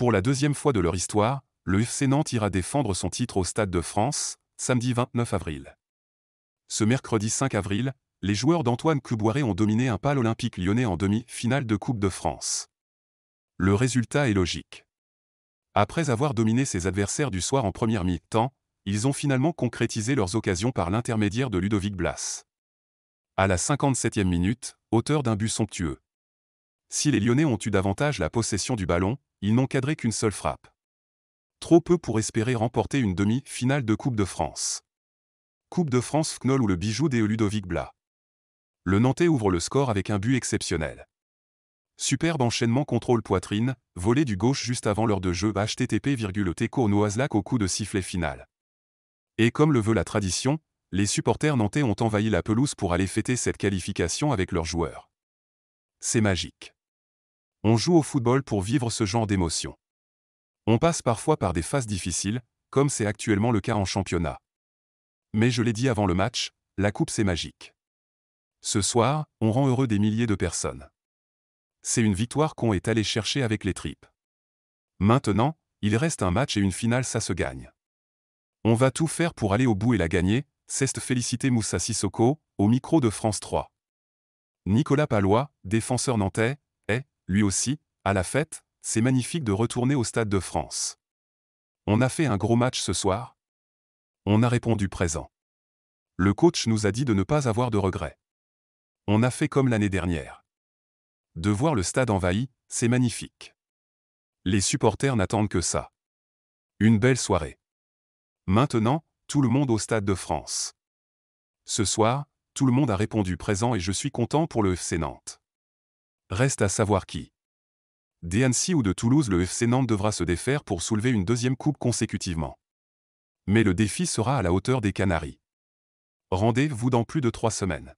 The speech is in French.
Pour la deuxième fois de leur histoire, le FC Nantes ira défendre son titre au Stade de France, samedi 29 avril. Ce mercredi 5 avril, les joueurs d'Antoine Cuboiré ont dominé un pal olympique lyonnais en demi-finale de Coupe de France. Le résultat est logique. Après avoir dominé ses adversaires du soir en première mi-temps, ils ont finalement concrétisé leurs occasions par l'intermédiaire de Ludovic Blas. À la 57e minute, auteur d'un but somptueux. Si les Lyonnais ont eu davantage la possession du ballon, ils n'ont cadré qu'une seule frappe. Trop peu pour espérer remporter une demi-finale de Coupe de France. Coupe de France FNL ou le bijou des Ludovic Blas. Le Nantais ouvre le score avec un but exceptionnel. Superbe enchaînement contrôle poitrine, volé du gauche juste avant l'heure de jeu http Noazlac au coup de sifflet final. Et comme le veut la tradition, les supporters nantais ont envahi la pelouse pour aller fêter cette qualification avec leurs joueurs. C'est magique. On joue au football pour vivre ce genre d'émotion. On passe parfois par des phases difficiles, comme c'est actuellement le cas en championnat. Mais je l'ai dit avant le match, la coupe c'est magique. Ce soir, on rend heureux des milliers de personnes. C'est une victoire qu'on est allé chercher avec les tripes. Maintenant, il reste un match et une finale ça se gagne. On va tout faire pour aller au bout et la gagner, c'est féliciter Moussa Sissoko, au micro de France 3. Nicolas Palois, défenseur nantais, lui aussi, à la fête, c'est magnifique de retourner au Stade de France. On a fait un gros match ce soir On a répondu présent. Le coach nous a dit de ne pas avoir de regrets. On a fait comme l'année dernière. De voir le stade envahi, c'est magnifique. Les supporters n'attendent que ça. Une belle soirée. Maintenant, tout le monde au Stade de France. Ce soir, tout le monde a répondu présent et je suis content pour le FC Nantes. Reste à savoir qui. D'Annecy ou de Toulouse, le FC Nantes devra se défaire pour soulever une deuxième coupe consécutivement. Mais le défi sera à la hauteur des Canaries. Rendez-vous dans plus de trois semaines.